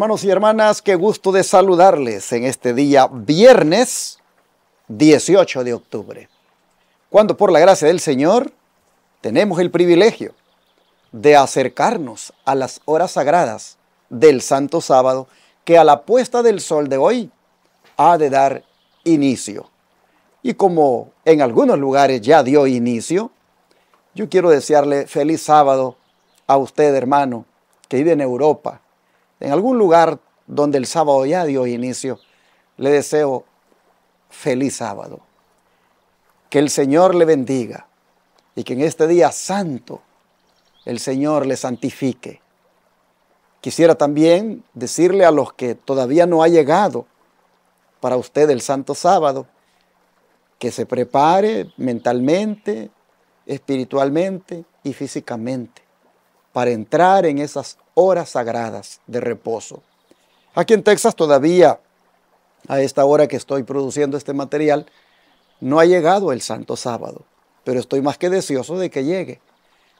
Hermanos y hermanas, qué gusto de saludarles en este día viernes 18 de octubre, cuando por la gracia del Señor tenemos el privilegio de acercarnos a las horas sagradas del Santo Sábado, que a la puesta del sol de hoy ha de dar inicio. Y como en algunos lugares ya dio inicio, yo quiero desearle feliz sábado a usted, hermano, que vive en Europa, en algún lugar donde el sábado ya dio inicio, le deseo feliz sábado. Que el Señor le bendiga y que en este día santo el Señor le santifique. Quisiera también decirle a los que todavía no ha llegado para usted el santo sábado, que se prepare mentalmente, espiritualmente y físicamente para entrar en esas horas sagradas de reposo. Aquí en Texas todavía, a esta hora que estoy produciendo este material, no ha llegado el Santo Sábado, pero estoy más que deseoso de que llegue,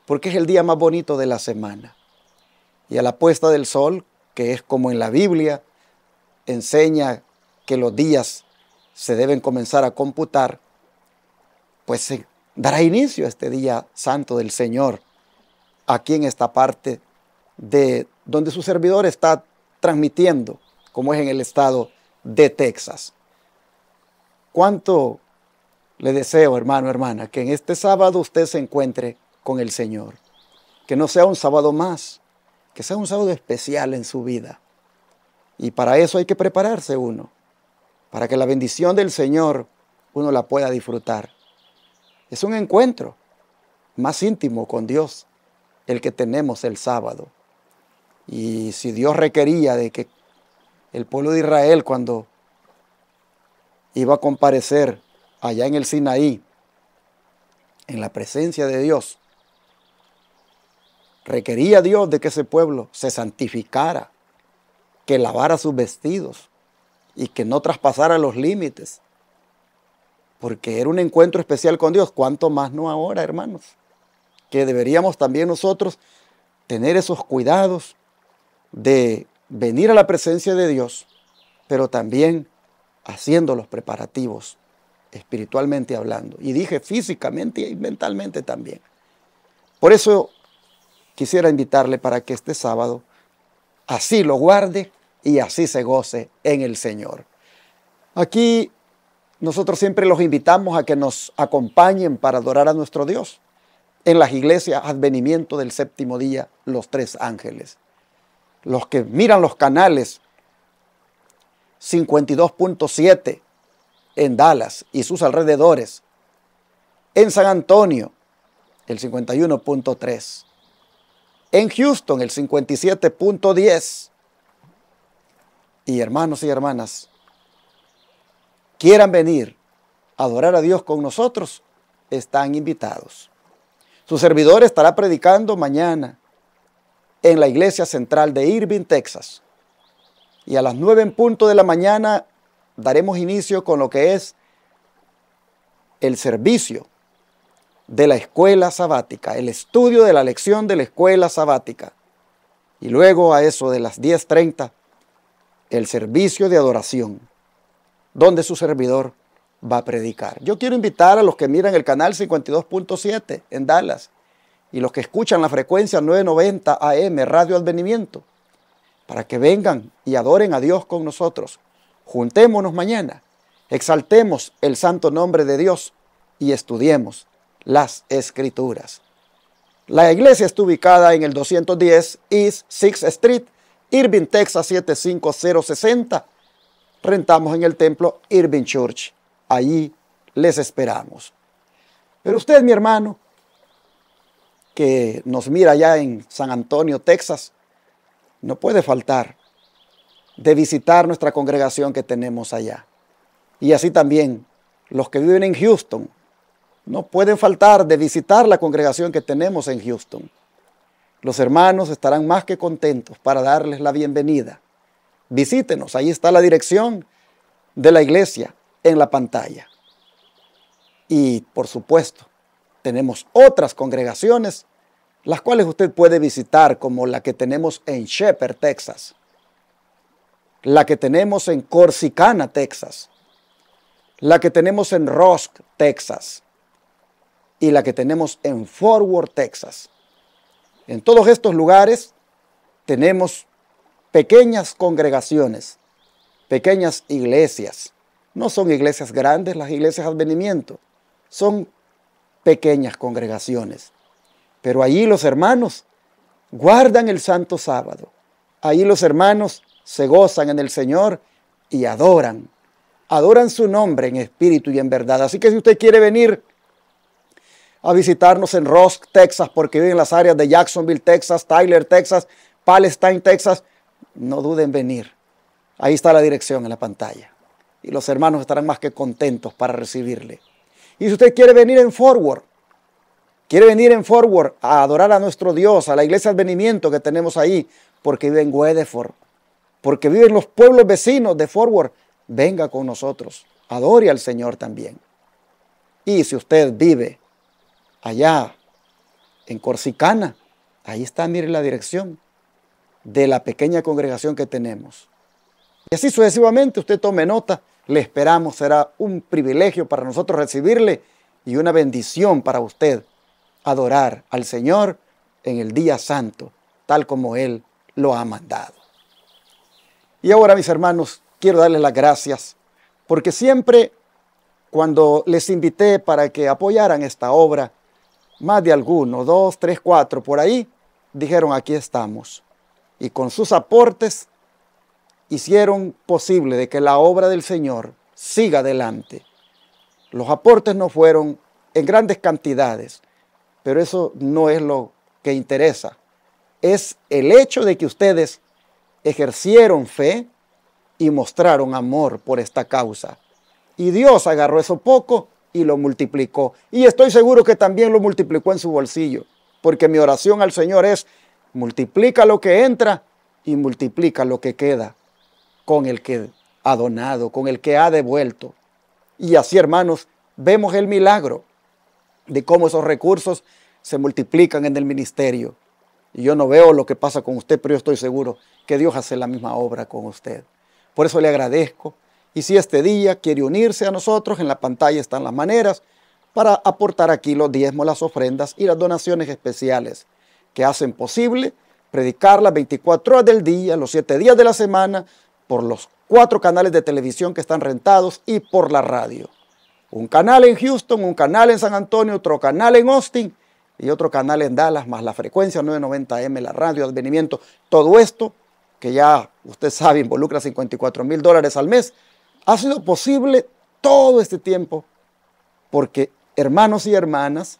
porque es el día más bonito de la semana. Y a la puesta del sol, que es como en la Biblia, enseña que los días se deben comenzar a computar, pues se dará inicio a este día santo del Señor aquí en esta parte de donde su servidor está transmitiendo, como es en el estado de Texas. ¿Cuánto le deseo, hermano, hermana, que en este sábado usted se encuentre con el Señor? Que no sea un sábado más, que sea un sábado especial en su vida. Y para eso hay que prepararse uno, para que la bendición del Señor uno la pueda disfrutar. Es un encuentro más íntimo con Dios, el que tenemos el sábado. Y si Dios requería de que el pueblo de Israel cuando iba a comparecer allá en el Sinaí, en la presencia de Dios, requería Dios de que ese pueblo se santificara, que lavara sus vestidos y que no traspasara los límites, porque era un encuentro especial con Dios, cuanto más no ahora, hermanos, que deberíamos también nosotros tener esos cuidados de venir a la presencia de Dios, pero también haciendo los preparativos espiritualmente hablando. Y dije físicamente y mentalmente también. Por eso quisiera invitarle para que este sábado así lo guarde y así se goce en el Señor. Aquí nosotros siempre los invitamos a que nos acompañen para adorar a nuestro Dios en las iglesias Advenimiento del séptimo día, los tres ángeles los que miran los canales, 52.7 en Dallas y sus alrededores. En San Antonio, el 51.3. En Houston, el 57.10. Y hermanos y hermanas, quieran venir a adorar a Dios con nosotros, están invitados. Su servidor estará predicando mañana en la iglesia central de Irving, Texas. Y a las 9 en punto de la mañana daremos inicio con lo que es el servicio de la escuela sabática, el estudio de la lección de la escuela sabática. Y luego a eso de las 10.30, el servicio de adoración, donde su servidor va a predicar. Yo quiero invitar a los que miran el canal 52.7 en Dallas y los que escuchan la frecuencia 990 AM Radio Advenimiento, para que vengan y adoren a Dios con nosotros. Juntémonos mañana, exaltemos el santo nombre de Dios y estudiemos las escrituras. La iglesia está ubicada en el 210 East 6 Street, Irving, Texas 75060. Rentamos en el templo Irving Church. Allí les esperamos. Pero usted, mi hermano, que nos mira allá en San Antonio, Texas, no puede faltar de visitar nuestra congregación que tenemos allá. Y así también los que viven en Houston no pueden faltar de visitar la congregación que tenemos en Houston. Los hermanos estarán más que contentos para darles la bienvenida. Visítenos, ahí está la dirección de la iglesia en la pantalla. Y por supuesto, tenemos otras congregaciones, las cuales usted puede visitar, como la que tenemos en Shepherd, Texas, la que tenemos en Corsicana, Texas, la que tenemos en Rosk, Texas, y la que tenemos en Forward, Texas. En todos estos lugares tenemos pequeñas congregaciones, pequeñas iglesias. No son iglesias grandes las iglesias de advenimiento, son pequeñas congregaciones. Pero allí los hermanos guardan el santo sábado. Ahí los hermanos se gozan en el Señor y adoran. Adoran su nombre en espíritu y en verdad. Así que si usted quiere venir a visitarnos en Rosk, Texas, porque viven en las áreas de Jacksonville, Texas, Tyler, Texas, Palestine, Texas, no duden en venir. Ahí está la dirección en la pantalla. Y los hermanos estarán más que contentos para recibirle. Y si usted quiere venir en forward, quiere venir en forward a adorar a nuestro Dios, a la iglesia de advenimiento que tenemos ahí, porque vive en Wedeford, porque vive en los pueblos vecinos de forward, venga con nosotros, adore al Señor también. Y si usted vive allá en Corsicana, ahí está, mire la dirección de la pequeña congregación que tenemos. Y así sucesivamente usted tome nota le esperamos, será un privilegio para nosotros recibirle y una bendición para usted adorar al Señor en el día santo, tal como Él lo ha mandado. Y ahora, mis hermanos, quiero darles las gracias, porque siempre cuando les invité para que apoyaran esta obra, más de alguno, dos, tres, cuatro, por ahí, dijeron, aquí estamos. Y con sus aportes hicieron posible de que la obra del Señor siga adelante. Los aportes no fueron en grandes cantidades, pero eso no es lo que interesa. Es el hecho de que ustedes ejercieron fe y mostraron amor por esta causa. Y Dios agarró eso poco y lo multiplicó. Y estoy seguro que también lo multiplicó en su bolsillo, porque mi oración al Señor es, multiplica lo que entra y multiplica lo que queda con el que ha donado, con el que ha devuelto. Y así, hermanos, vemos el milagro de cómo esos recursos se multiplican en el ministerio. Y yo no veo lo que pasa con usted, pero yo estoy seguro que Dios hace la misma obra con usted. Por eso le agradezco. Y si este día quiere unirse a nosotros, en la pantalla están las maneras para aportar aquí los diezmos, las ofrendas y las donaciones especiales que hacen posible predicar las 24 horas del día, los 7 días de la semana, por los cuatro canales de televisión que están rentados y por la radio. Un canal en Houston, un canal en San Antonio, otro canal en Austin y otro canal en Dallas, más la frecuencia 990M, la radio, advenimiento. Todo esto, que ya usted sabe, involucra 54 mil dólares al mes, ha sido posible todo este tiempo porque hermanos y hermanas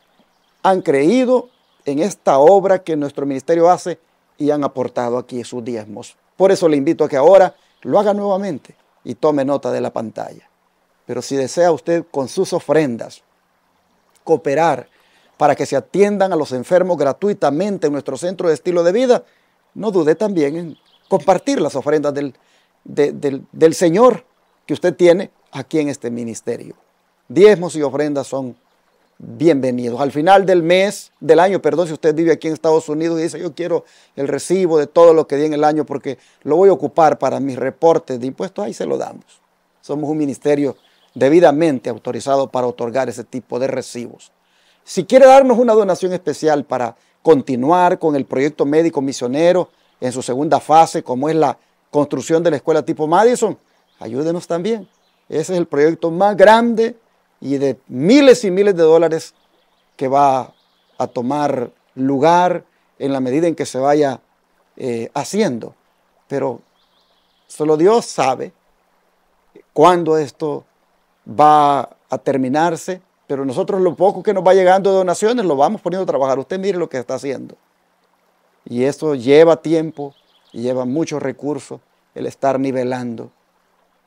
han creído en esta obra que nuestro ministerio hace y han aportado aquí sus diezmos. Por eso le invito a que ahora lo haga nuevamente y tome nota de la pantalla. Pero si desea usted con sus ofrendas cooperar para que se atiendan a los enfermos gratuitamente en nuestro centro de estilo de vida, no dude también en compartir las ofrendas del, del Señor que usted tiene aquí en este ministerio. Diezmos y ofrendas son bienvenidos. Al final del mes, del año, perdón, si usted vive aquí en Estados Unidos y dice, yo quiero el recibo de todo lo que di en el año porque lo voy a ocupar para mis reportes de impuestos, ahí se lo damos. Somos un ministerio debidamente autorizado para otorgar ese tipo de recibos. Si quiere darnos una donación especial para continuar con el proyecto médico misionero en su segunda fase, como es la construcción de la escuela tipo Madison, ayúdenos también. Ese es el proyecto más grande y de miles y miles de dólares que va a tomar lugar en la medida en que se vaya eh, haciendo. Pero solo Dios sabe cuándo esto va a terminarse, pero nosotros lo poco que nos va llegando de donaciones lo vamos poniendo a trabajar. Usted mire lo que está haciendo. Y eso lleva tiempo y lleva muchos recursos el estar nivelando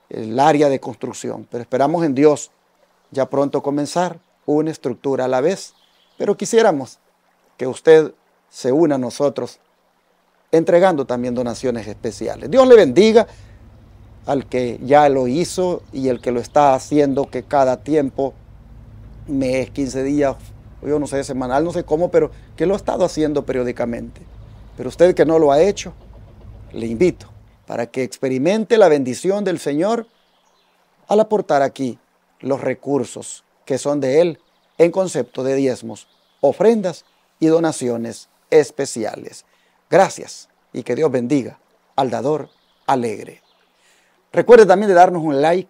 el área de construcción, pero esperamos en Dios ya pronto comenzar una estructura a la vez, pero quisiéramos que usted se una a nosotros entregando también donaciones especiales. Dios le bendiga al que ya lo hizo y el que lo está haciendo, que cada tiempo, mes, 15 días, yo no sé, semanal, no sé cómo, pero que lo ha estado haciendo periódicamente. Pero usted que no lo ha hecho, le invito para que experimente la bendición del Señor al aportar aquí los recursos que son de Él en concepto de diezmos, ofrendas y donaciones especiales. Gracias y que Dios bendiga al dador alegre. Recuerde también de darnos un like,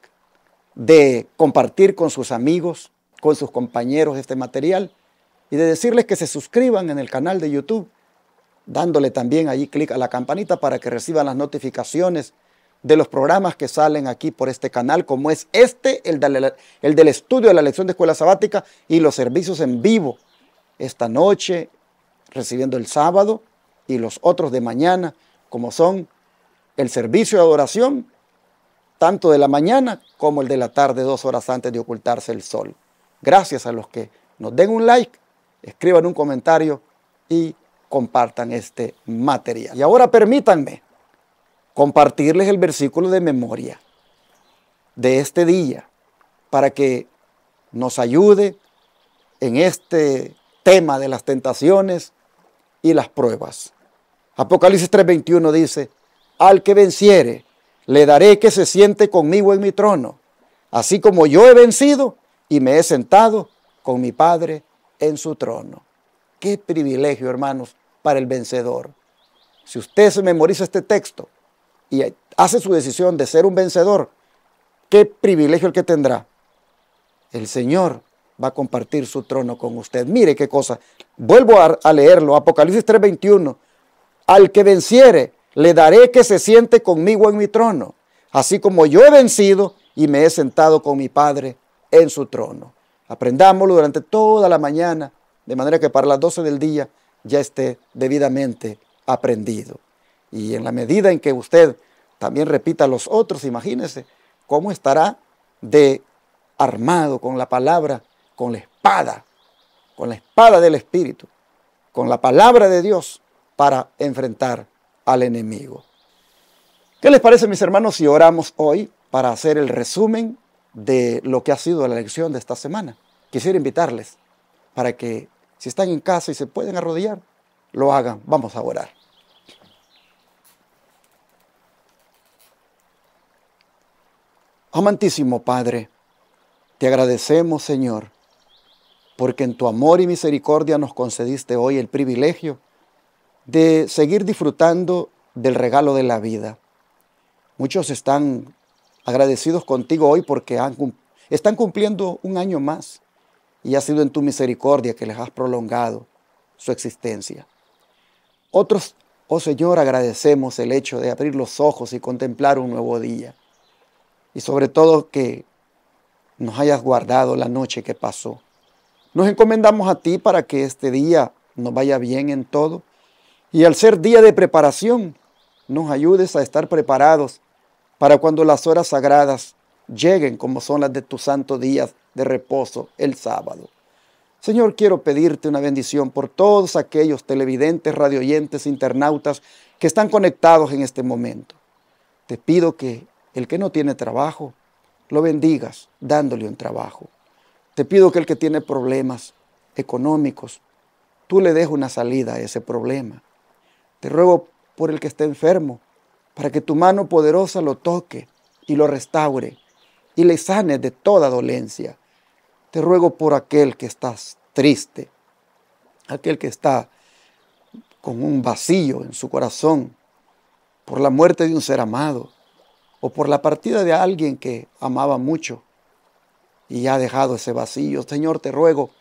de compartir con sus amigos, con sus compañeros este material y de decirles que se suscriban en el canal de YouTube, dándole también allí clic a la campanita para que reciban las notificaciones de los programas que salen aquí por este canal, como es este, el, el del estudio de la lección de escuela sabática y los servicios en vivo esta noche, recibiendo el sábado y los otros de mañana, como son el servicio de adoración, tanto de la mañana como el de la tarde, dos horas antes de ocultarse el sol. Gracias a los que nos den un like, escriban un comentario y compartan este material. Y ahora permítanme compartirles el versículo de memoria de este día para que nos ayude en este tema de las tentaciones y las pruebas. Apocalipsis 3:21 dice, al que venciere, le daré que se siente conmigo en mi trono, así como yo he vencido y me he sentado con mi Padre en su trono. Qué privilegio, hermanos, para el vencedor. Si usted se memoriza este texto, y hace su decisión de ser un vencedor, ¿qué privilegio el que tendrá? El Señor va a compartir su trono con usted. Mire qué cosa. Vuelvo a, leerlo. Apocalipsis 3:21. Al que venciere, le daré que se siente conmigo en mi trono, así como yo he vencido y me he sentado con mi Padre en su trono. Aprendámoslo durante toda la mañana, de manera que para las 12 del día ya esté debidamente aprendido. Y en la medida en que usted también repita a los otros, imagínese cómo estará de armado con la palabra, con la espada, con la espada del Espíritu, con la palabra de Dios para enfrentar al enemigo. ¿Qué les parece, mis hermanos, si oramos hoy para hacer el resumen de lo que ha sido la lección de esta semana? Quisiera invitarles para que, si están en casa y se pueden arrodillar, lo hagan. Vamos a orar. Amantísimo Padre, te agradecemos, Señor, porque en tu amor y misericordia nos concediste hoy el privilegio de seguir disfrutando del regalo de la vida. Muchos están agradecidos contigo hoy porque están cumpliendo un año más y ha sido en tu misericordia que les has prolongado su existencia. Otros, oh Señor, agradecemos el hecho de abrir los ojos y contemplar un nuevo día y sobre todo que nos hayas guardado la noche que pasó. Nos encomendamos a ti para que este día nos vaya bien en todo y al ser día de preparación, nos ayudes a estar preparados para cuando las horas sagradas lleguen como son las de tus santos días de reposo el sábado. Señor, quiero pedirte una bendición por todos aquellos televidentes, radioyentes, internautas que están conectados en este momento. Te pido que el que no tiene trabajo, lo bendigas dándole un trabajo. Te pido que el que tiene problemas económicos, tú le des una salida a ese problema. Te ruego por el que está enfermo, para que tu mano poderosa lo toque y lo restaure y le sane de toda dolencia. Te ruego por aquel que está triste, aquel que está con un vacío en su corazón, por la muerte de un ser amado, o por la partida de alguien que amaba mucho y ha dejado ese vacío. Señor, te ruego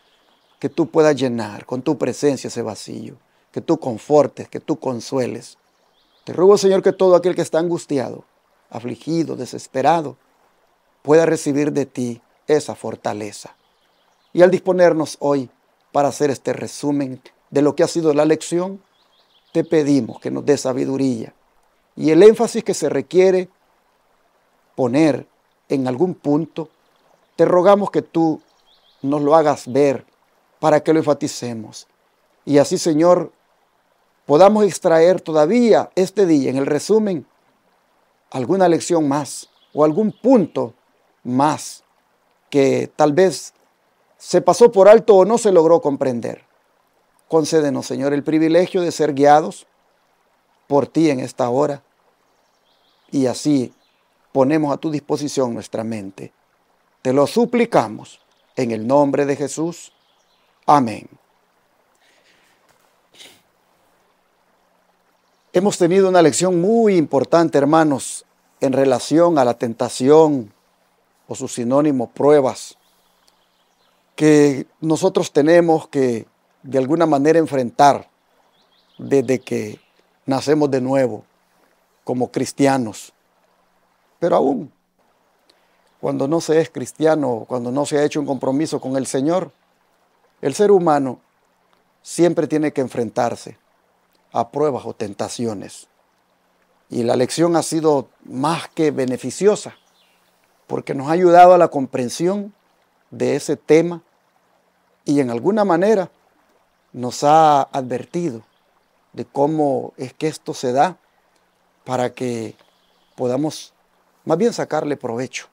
que tú puedas llenar con tu presencia ese vacío, que tú confortes, que tú consueles. Te ruego, Señor, que todo aquel que está angustiado, afligido, desesperado, pueda recibir de ti esa fortaleza. Y al disponernos hoy para hacer este resumen de lo que ha sido la lección, te pedimos que nos dé sabiduría y el énfasis que se requiere poner en algún punto, te rogamos que tú nos lo hagas ver para que lo enfaticemos. Y así, Señor, podamos extraer todavía este día, en el resumen, alguna lección más o algún punto más que tal vez se pasó por alto o no se logró comprender. Concédenos, Señor, el privilegio de ser guiados por ti en esta hora y así ponemos a tu disposición nuestra mente. Te lo suplicamos en el nombre de Jesús. Amén. Hemos tenido una lección muy importante, hermanos, en relación a la tentación o su sinónimo pruebas que nosotros tenemos que de alguna manera enfrentar desde que nacemos de nuevo como cristianos. Pero aún, cuando no se es cristiano, cuando no se ha hecho un compromiso con el Señor, el ser humano siempre tiene que enfrentarse a pruebas o tentaciones. Y la lección ha sido más que beneficiosa, porque nos ha ayudado a la comprensión de ese tema y en alguna manera nos ha advertido de cómo es que esto se da para que podamos más bien sacarle provecho.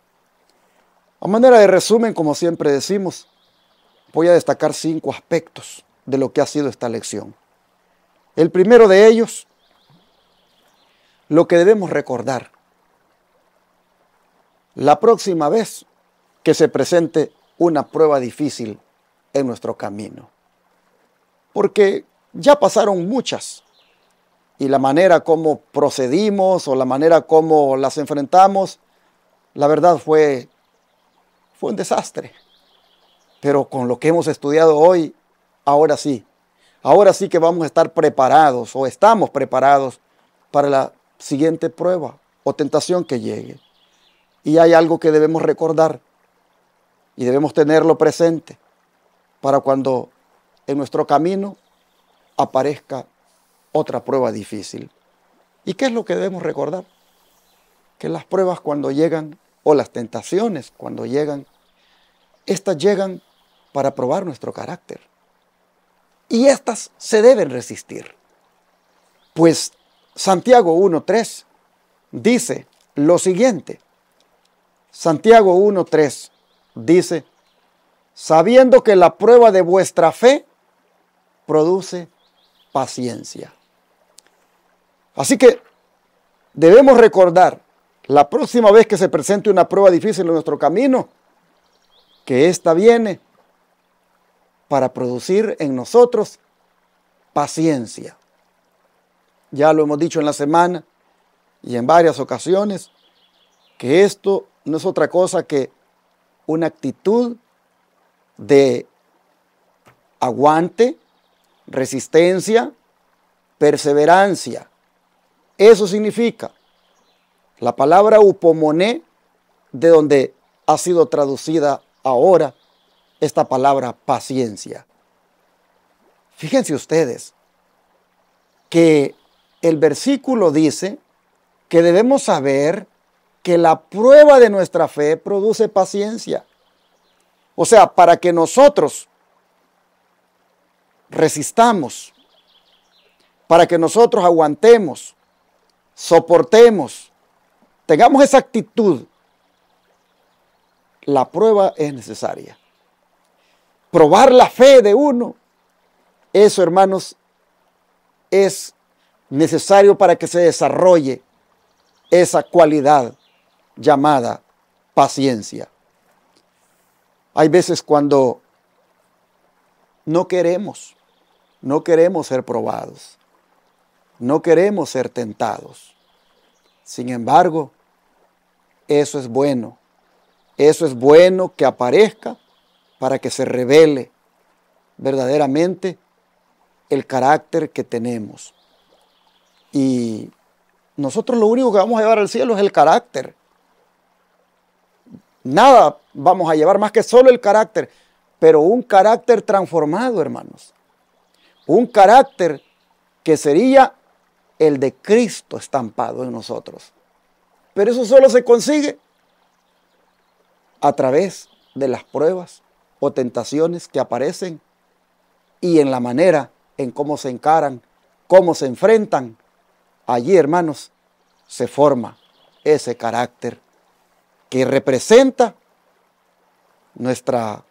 A manera de resumen, como siempre decimos, voy a destacar cinco aspectos de lo que ha sido esta lección. El primero de ellos, lo que debemos recordar. La próxima vez que se presente una prueba difícil en nuestro camino. Porque ya pasaron muchas y la manera como procedimos o la manera como las enfrentamos, la verdad fue, fue un desastre. Pero con lo que hemos estudiado hoy, ahora sí, ahora sí que vamos a estar preparados o estamos preparados para la siguiente prueba o tentación que llegue. Y hay algo que debemos recordar y debemos tenerlo presente para cuando en nuestro camino aparezca otra prueba difícil. ¿Y qué es lo que debemos recordar? Que las pruebas cuando llegan, o las tentaciones cuando llegan, estas llegan para probar nuestro carácter. Y estas se deben resistir. Pues Santiago 1.3 dice lo siguiente. Santiago 1.3 dice, sabiendo que la prueba de vuestra fe produce paciencia. Así que debemos recordar la próxima vez que se presente una prueba difícil en nuestro camino, que ésta viene para producir en nosotros paciencia. Ya lo hemos dicho en la semana y en varias ocasiones, que esto no es otra cosa que una actitud de aguante, resistencia, perseverancia, eso significa la palabra upomoné, de donde ha sido traducida ahora esta palabra paciencia. Fíjense ustedes que el versículo dice que debemos saber que la prueba de nuestra fe produce paciencia. O sea, para que nosotros resistamos, para que nosotros aguantemos, soportemos, tengamos esa actitud, la prueba es necesaria. Probar la fe de uno, eso hermanos, es necesario para que se desarrolle esa cualidad llamada paciencia. Hay veces cuando no queremos, no queremos ser probados. No queremos ser tentados. Sin embargo, eso es bueno. Eso es bueno que aparezca para que se revele verdaderamente el carácter que tenemos. Y nosotros lo único que vamos a llevar al cielo es el carácter. Nada vamos a llevar más que solo el carácter, pero un carácter transformado, hermanos. Un carácter que sería el de Cristo estampado en nosotros. Pero eso solo se consigue a través de las pruebas o tentaciones que aparecen y en la manera en cómo se encaran, cómo se enfrentan. Allí, hermanos, se forma ese carácter que representa nuestra,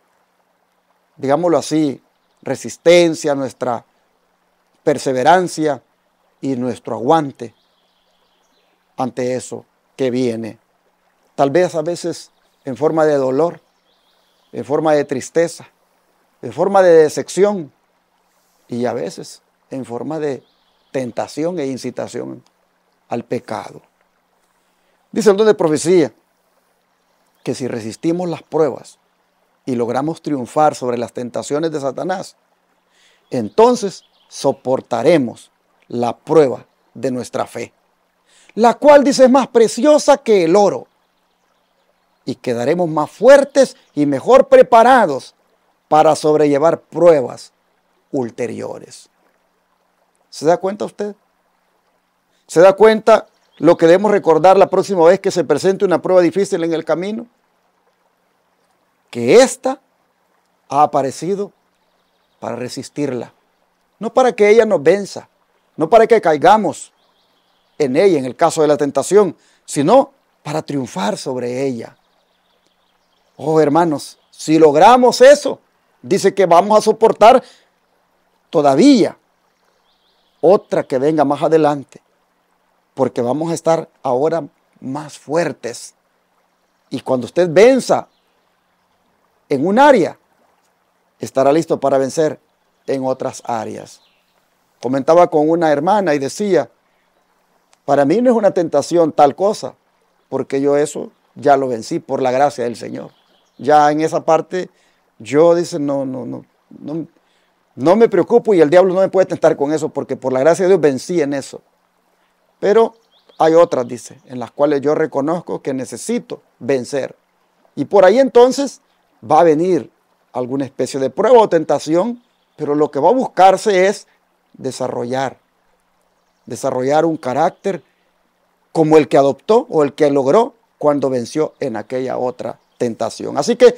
digámoslo así, resistencia, nuestra perseverancia, y nuestro aguante ante eso que viene. Tal vez a veces en forma de dolor, en forma de tristeza, en forma de decepción y a veces en forma de tentación e incitación al pecado. Dice el don de profecía que si resistimos las pruebas y logramos triunfar sobre las tentaciones de Satanás, entonces soportaremos la prueba de nuestra fe, la cual dice es más preciosa que el oro, y quedaremos más fuertes y mejor preparados para sobrellevar pruebas ulteriores. ¿Se da cuenta usted? ¿Se da cuenta lo que debemos recordar la próxima vez que se presente una prueba difícil en el camino? Que esta ha aparecido para resistirla, no para que ella nos venza, no para que caigamos en ella, en el caso de la tentación, sino para triunfar sobre ella. Oh, hermanos, si logramos eso, dice que vamos a soportar todavía otra que venga más adelante, porque vamos a estar ahora más fuertes. Y cuando usted venza en un área, estará listo para vencer en otras áreas. Comentaba con una hermana y decía, para mí no es una tentación tal cosa, porque yo eso ya lo vencí por la gracia del Señor. Ya en esa parte yo dice, no, no, no, no, no me preocupo y el diablo no me puede tentar con eso, porque por la gracia de Dios vencí en eso. Pero hay otras, dice, en las cuales yo reconozco que necesito vencer. Y por ahí entonces va a venir alguna especie de prueba o tentación, pero lo que va a buscarse es desarrollar, desarrollar un carácter como el que adoptó o el que logró cuando venció en aquella otra tentación. Así que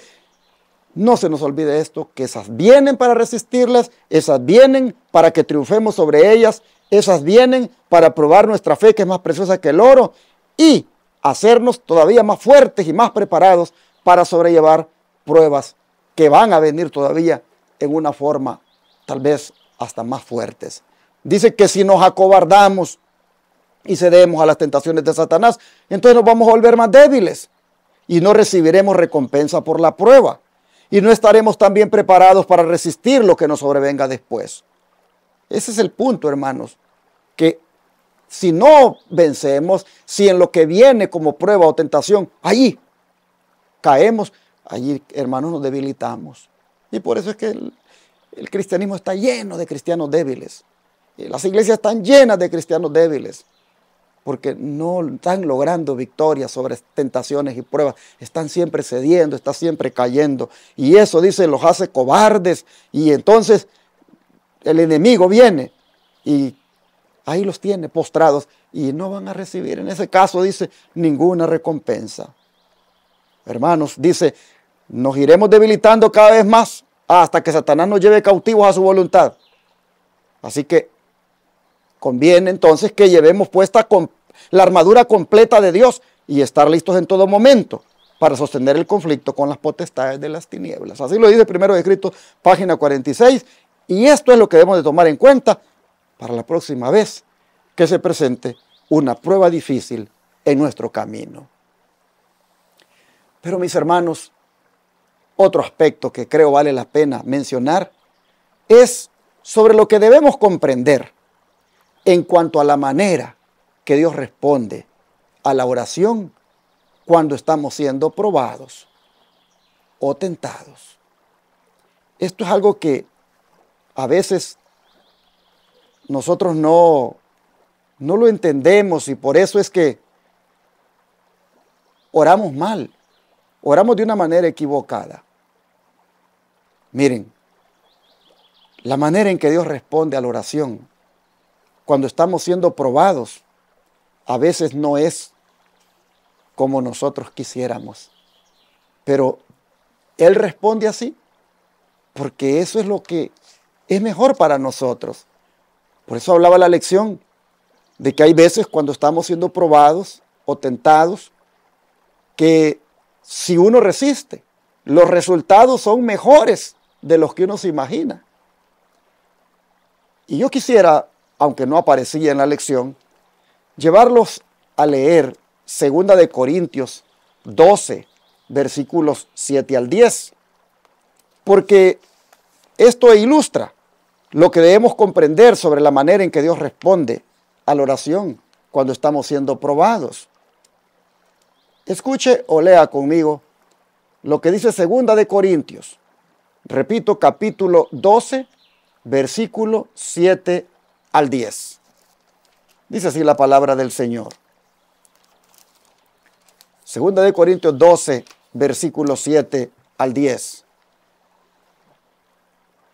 no se nos olvide esto, que esas vienen para resistirlas, esas vienen para que triunfemos sobre ellas, esas vienen para probar nuestra fe que es más preciosa que el oro y hacernos todavía más fuertes y más preparados para sobrellevar pruebas que van a venir todavía en una forma tal vez hasta más fuertes. Dice que si nos acobardamos y cedemos a las tentaciones de Satanás, entonces nos vamos a volver más débiles y no recibiremos recompensa por la prueba y no estaremos tan bien preparados para resistir lo que nos sobrevenga después. Ese es el punto, hermanos, que si no vencemos, si en lo que viene como prueba o tentación, allí caemos, allí, hermanos, nos debilitamos. Y por eso es que el cristianismo está lleno de cristianos débiles. Eh, las iglesias están llenas de cristianos débiles porque no están logrando victoria sobre tentaciones y pruebas. Están siempre cediendo, están siempre cayendo. Y eso, dice, los hace cobardes. Y entonces el enemigo viene y ahí los tiene postrados y no van a recibir, en ese caso, dice, ninguna recompensa. Hermanos, dice, nos iremos debilitando cada vez más hasta que Satanás nos lleve cautivos a su voluntad. Así que conviene entonces que llevemos puesta con la armadura completa de Dios y estar listos en todo momento para sostener el conflicto con las potestades de las tinieblas. Así lo dice primero escrito, página 46, y esto es lo que debemos de tomar en cuenta para la próxima vez que se presente una prueba difícil en nuestro camino. Pero mis hermanos, otro aspecto que creo vale la pena mencionar es sobre lo que debemos comprender en cuanto a la manera que Dios responde a la oración cuando estamos siendo probados o tentados. Esto es algo que a veces nosotros no, no lo entendemos y por eso es que oramos mal, oramos de una manera equivocada. Miren, la manera en que Dios responde a la oración, cuando estamos siendo probados, a veces no es como nosotros quisiéramos. Pero Él responde así, porque eso es lo que es mejor para nosotros. Por eso hablaba la lección de que hay veces cuando estamos siendo probados o tentados, que si uno resiste, los resultados son mejores de los que uno se imagina. Y yo quisiera, aunque no aparecía en la lección, llevarlos a leer Segunda de Corintios 12, versículos 7 al 10, porque esto ilustra lo que debemos comprender sobre la manera en que Dios responde a la oración cuando estamos siendo probados. Escuche o lea conmigo lo que dice Segunda de Corintios Repito, capítulo 12, versículo 7 al 10. Dice así la palabra del Señor. Segunda de Corintios 12, versículo 7 al 10.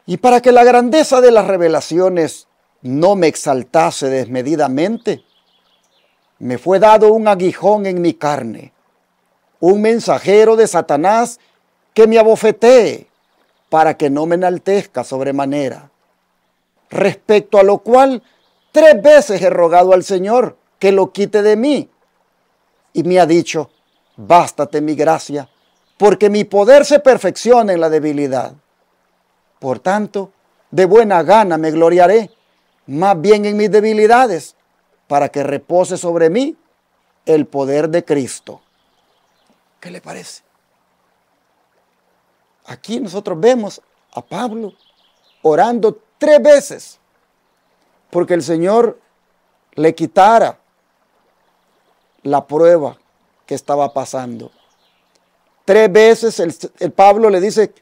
Y para que la grandeza de las revelaciones no me exaltase desmedidamente, me fue dado un aguijón en mi carne, un mensajero de Satanás que me abofetee para que no me enaltezca sobremanera. Respecto a lo cual, tres veces he rogado al Señor que lo quite de mí. Y me ha dicho, bástate mi gracia, porque mi poder se perfecciona en la debilidad. Por tanto, de buena gana me gloriaré, más bien en mis debilidades, para que repose sobre mí el poder de Cristo. ¿Qué le parece? Aquí nosotros vemos a Pablo orando tres veces porque el Señor le quitara la prueba que estaba pasando. Tres veces el, Pablo le dice,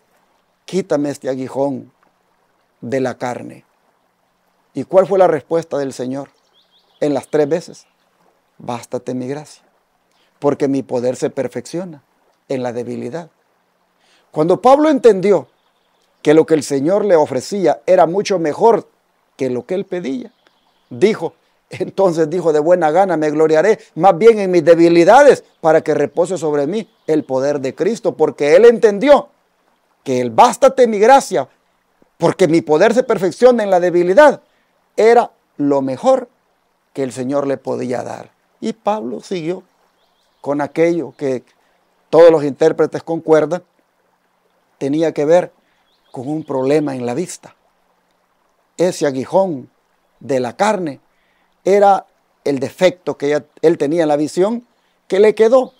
quítame este aguijón de la carne. ¿Y cuál fue la respuesta del Señor? En las tres veces, bástate mi gracia, porque mi poder se perfecciona en la debilidad. Cuando Pablo entendió que lo que el Señor le ofrecía era mucho mejor que lo que él pedía, dijo, entonces dijo, de buena gana me gloriaré más bien en mis debilidades para que repose sobre mí el poder de Cristo, porque él entendió que el bástate mi gracia, porque mi poder se perfecciona en la debilidad, era lo mejor que el Señor le podía dar. Y Pablo siguió con aquello que todos los intérpretes concuerdan, tenía que ver con un problema en la vista. Ese aguijón de la carne era el defecto que él tenía en la visión que le quedó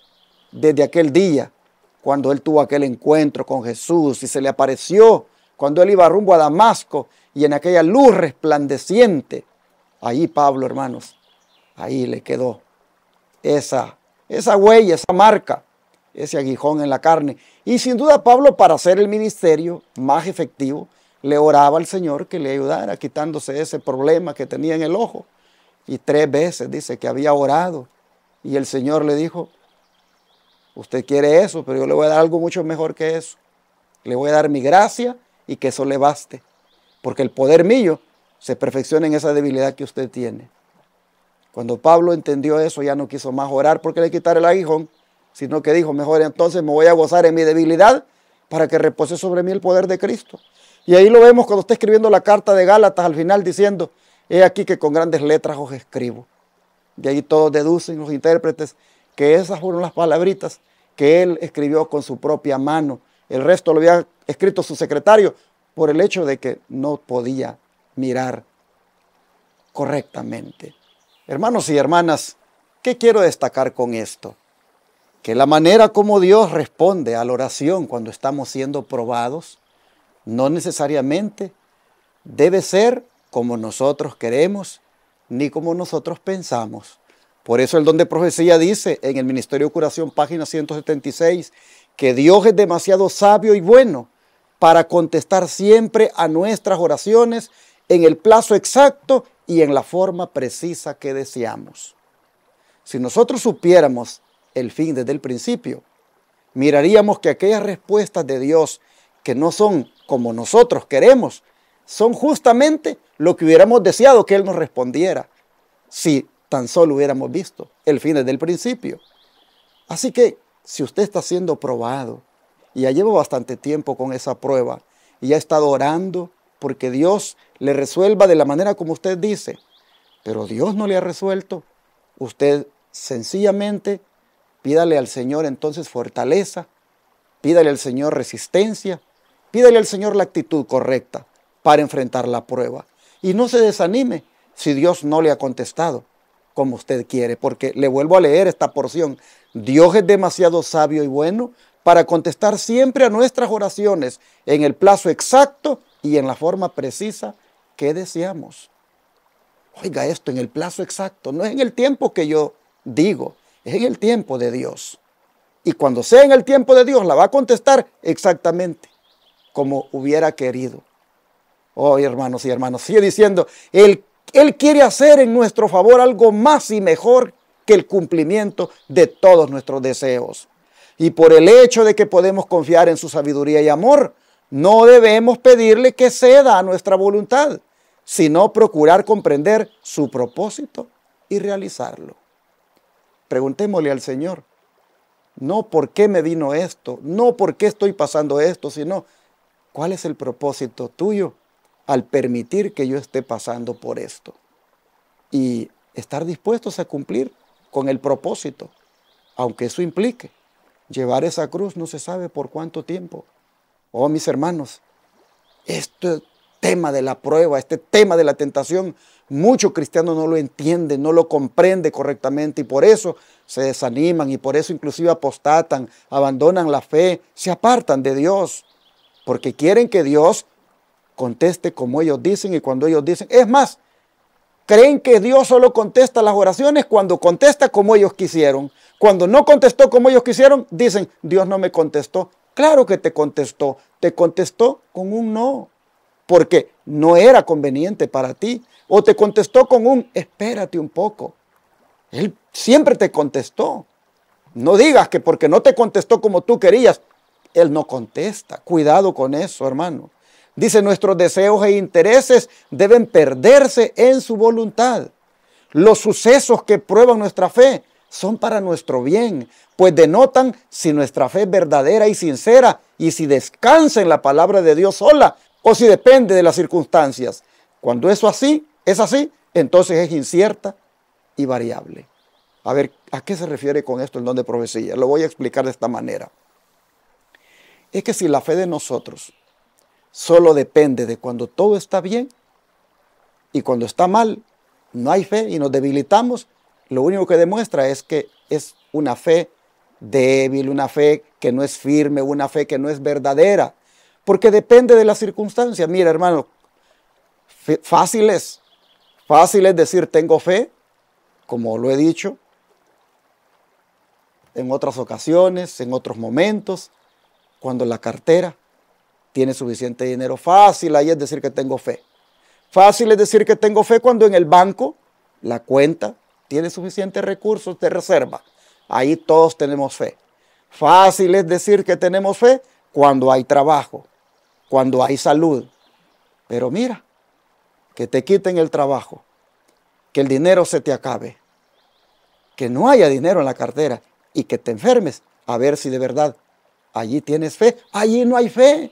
desde aquel día, cuando él tuvo aquel encuentro con Jesús y se le apareció cuando él iba rumbo a Damasco y en aquella luz resplandeciente. Ahí Pablo, hermanos, ahí le quedó esa, esa huella, esa marca ese aguijón en la carne. Y sin duda Pablo, para hacer el ministerio más efectivo, le oraba al Señor que le ayudara quitándose ese problema que tenía en el ojo. Y tres veces dice que había orado. Y el Señor le dijo, usted quiere eso, pero yo le voy a dar algo mucho mejor que eso. Le voy a dar mi gracia y que eso le baste. Porque el poder mío se perfecciona en esa debilidad que usted tiene. Cuando Pablo entendió eso, ya no quiso más orar porque le quitar el aguijón sino que dijo, mejor entonces me voy a gozar en mi debilidad para que repose sobre mí el poder de Cristo. Y ahí lo vemos cuando está escribiendo la carta de Gálatas al final diciendo, he aquí que con grandes letras os escribo. De ahí todos deducen los intérpretes que esas fueron las palabritas que él escribió con su propia mano. El resto lo había escrito su secretario por el hecho de que no podía mirar correctamente. Hermanos y hermanas, ¿qué quiero destacar con esto? que la manera como Dios responde a la oración cuando estamos siendo probados no necesariamente debe ser como nosotros queremos ni como nosotros pensamos. Por eso el don de profecía dice en el Ministerio de Curación, página 176, que Dios es demasiado sabio y bueno para contestar siempre a nuestras oraciones en el plazo exacto y en la forma precisa que deseamos. Si nosotros supiéramos el fin desde el principio, miraríamos que aquellas respuestas de Dios que no son como nosotros queremos, son justamente lo que hubiéramos deseado que Él nos respondiera, si tan solo hubiéramos visto el fin desde el principio. Así que si usted está siendo probado, y ya lleva bastante tiempo con esa prueba, y ha estado orando porque Dios le resuelva de la manera como usted dice, pero Dios no le ha resuelto, usted sencillamente Pídale al Señor entonces fortaleza, pídale al Señor resistencia, pídale al Señor la actitud correcta para enfrentar la prueba. Y no se desanime si Dios no le ha contestado como usted quiere, porque le vuelvo a leer esta porción. Dios es demasiado sabio y bueno para contestar siempre a nuestras oraciones en el plazo exacto y en la forma precisa que deseamos. Oiga esto, en el plazo exacto, no es en el tiempo que yo digo, es en el tiempo de Dios. Y cuando sea en el tiempo de Dios, la va a contestar exactamente como hubiera querido. Hoy, oh, hermanos y hermanos, sigue diciendo, él quiere hacer en nuestro favor algo más y mejor que el cumplimiento de todos nuestros deseos. Y por el hecho de que podemos confiar en su sabiduría y amor, no debemos pedirle que ceda a nuestra voluntad, sino procurar comprender su propósito y realizarlo. Preguntémosle al Señor, no por qué me vino esto, no por qué estoy pasando esto, sino cuál es el propósito tuyo al permitir que yo esté pasando por esto. Y estar dispuestos a cumplir con el propósito, aunque eso implique llevar esa cruz no se sabe por cuánto tiempo. Oh, mis hermanos, esto es tema de la prueba, este tema de la tentación, muchos cristianos no lo entienden, no lo comprenden correctamente y por eso se desaniman y por eso inclusive apostatan, abandonan la fe, se apartan de Dios, porque quieren que Dios conteste como ellos dicen y cuando ellos dicen. Es más, creen que Dios solo contesta las oraciones cuando contesta como ellos quisieron. Cuando no contestó como ellos quisieron, dicen, Dios no me contestó. Claro que te contestó, te contestó con un no porque no era conveniente para ti. O te contestó con un espérate un poco. Él siempre te contestó. No digas que porque no te contestó como tú querías, Él no contesta. Cuidado con eso, hermano. Dice, nuestros deseos e intereses deben perderse en su voluntad. Los sucesos que prueban nuestra fe son para nuestro bien, pues denotan si nuestra fe es verdadera y sincera y si descansa en la palabra de Dios sola o si depende de las circunstancias. Cuando eso así es así, entonces es incierta y variable. A ver, ¿a qué se refiere con esto el don de profecía? Lo voy a explicar de esta manera. Es que si la fe de nosotros solo depende de cuando todo está bien y cuando está mal, no hay fe y nos debilitamos, lo único que demuestra es que es una fe débil, una fe que no es firme, una fe que no es verdadera porque depende de las circunstancias. Mira, hermano, fácil es, fácil es decir tengo fe, como lo he dicho en otras ocasiones, en otros momentos, cuando la cartera tiene suficiente dinero. Fácil ahí es decir que tengo fe. Fácil es decir que tengo fe cuando en el banco la cuenta tiene suficientes recursos de reserva. Ahí todos tenemos fe. Fácil es decir que tenemos fe cuando hay trabajo cuando hay salud. Pero mira, que te quiten el trabajo, que el dinero se te acabe, que no haya dinero en la cartera y que te enfermes, a ver si de verdad allí tienes fe, allí no hay fe.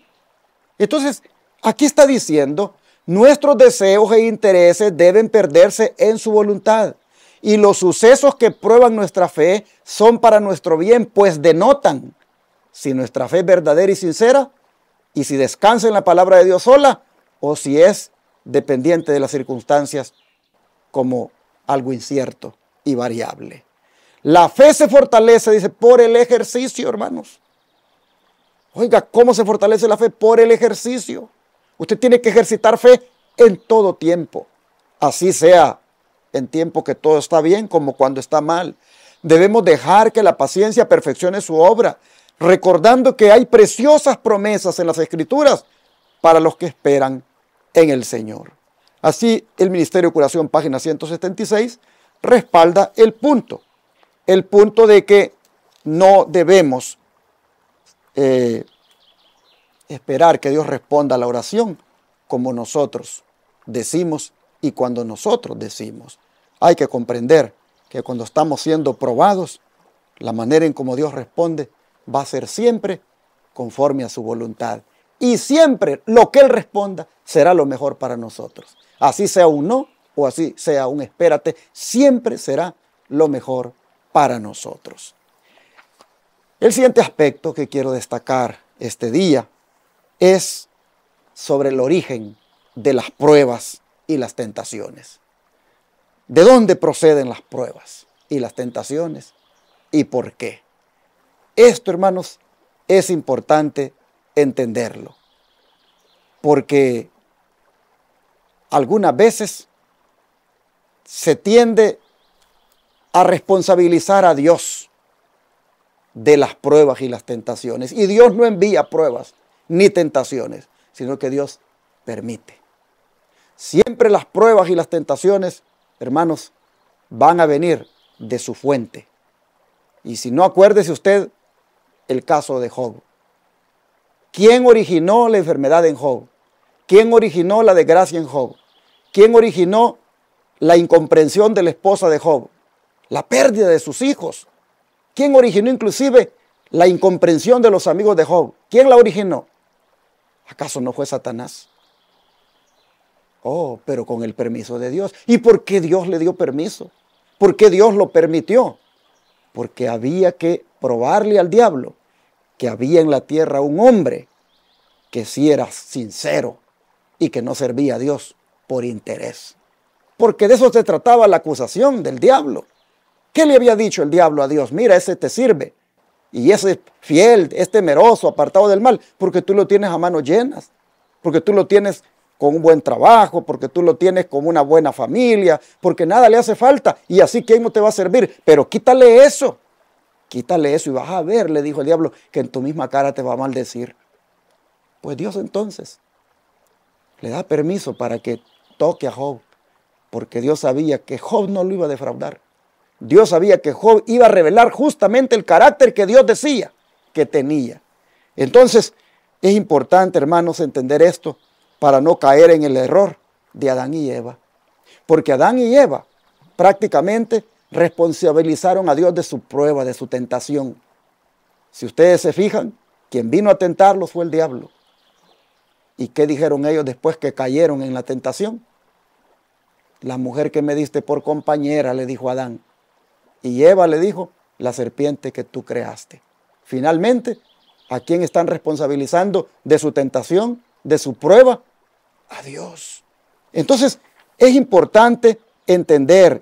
Entonces, aquí está diciendo, nuestros deseos e intereses deben perderse en su voluntad y los sucesos que prueban nuestra fe son para nuestro bien, pues denotan si nuestra fe es verdadera y sincera y si descansa en la palabra de Dios sola o si es dependiente de las circunstancias como algo incierto y variable. La fe se fortalece, dice, por el ejercicio, hermanos. Oiga, ¿cómo se fortalece la fe? Por el ejercicio. Usted tiene que ejercitar fe en todo tiempo. Así sea en tiempo que todo está bien como cuando está mal. Debemos dejar que la paciencia perfeccione su obra recordando que hay preciosas promesas en las Escrituras para los que esperan en el Señor. Así, el Ministerio de Curación, página 176, respalda el punto, el punto de que no debemos eh, esperar que Dios responda a la oración como nosotros decimos y cuando nosotros decimos. Hay que comprender que cuando estamos siendo probados, la manera en como Dios responde va a ser siempre conforme a su voluntad. Y siempre lo que Él responda será lo mejor para nosotros. Así sea un no o así sea un espérate, siempre será lo mejor para nosotros. El siguiente aspecto que quiero destacar este día es sobre el origen de las pruebas y las tentaciones. ¿De dónde proceden las pruebas y las tentaciones? ¿Y por qué? Esto, hermanos, es importante entenderlo. Porque algunas veces se tiende a responsabilizar a Dios de las pruebas y las tentaciones. Y Dios no envía pruebas ni tentaciones, sino que Dios permite. Siempre las pruebas y las tentaciones, hermanos, van a venir de su fuente. Y si no acuérdese usted el caso de Job. ¿Quién originó la enfermedad en Job? ¿Quién originó la desgracia en Job? ¿Quién originó la incomprensión de la esposa de Job? La pérdida de sus hijos. ¿Quién originó inclusive la incomprensión de los amigos de Job? ¿Quién la originó? ¿Acaso no fue Satanás? Oh, pero con el permiso de Dios. ¿Y por qué Dios le dio permiso? ¿Por qué Dios lo permitió? Porque había que probarle al diablo que había en la tierra un hombre que si era sincero y que no servía a Dios por interés. Porque de eso se trataba la acusación del diablo. ¿Qué le había dicho el diablo a Dios? Mira, ese te sirve. Y ese fiel, es temeroso, apartado del mal, porque tú lo tienes a manos llenas, porque tú lo tienes con un buen trabajo, porque tú lo tienes con una buena familia, porque nada le hace falta y así quién no te va a servir. Pero quítale eso quítale eso y vas a ver, le dijo el diablo, que en tu misma cara te va a maldecir. Pues Dios entonces le da permiso para que toque a Job, porque Dios sabía que Job no lo iba a defraudar. Dios sabía que Job iba a revelar justamente el carácter que Dios decía que tenía. Entonces, es importante, hermanos, entender esto para no caer en el error de Adán y Eva. Porque Adán y Eva prácticamente responsabilizaron a Dios de su prueba, de su tentación. Si ustedes se fijan, quien vino a tentarlos fue el diablo. ¿Y qué dijeron ellos después que cayeron en la tentación? La mujer que me diste por compañera, le dijo Adán. Y Eva le dijo, la serpiente que tú creaste. Finalmente, ¿a quién están responsabilizando de su tentación, de su prueba? A Dios. Entonces, es importante entender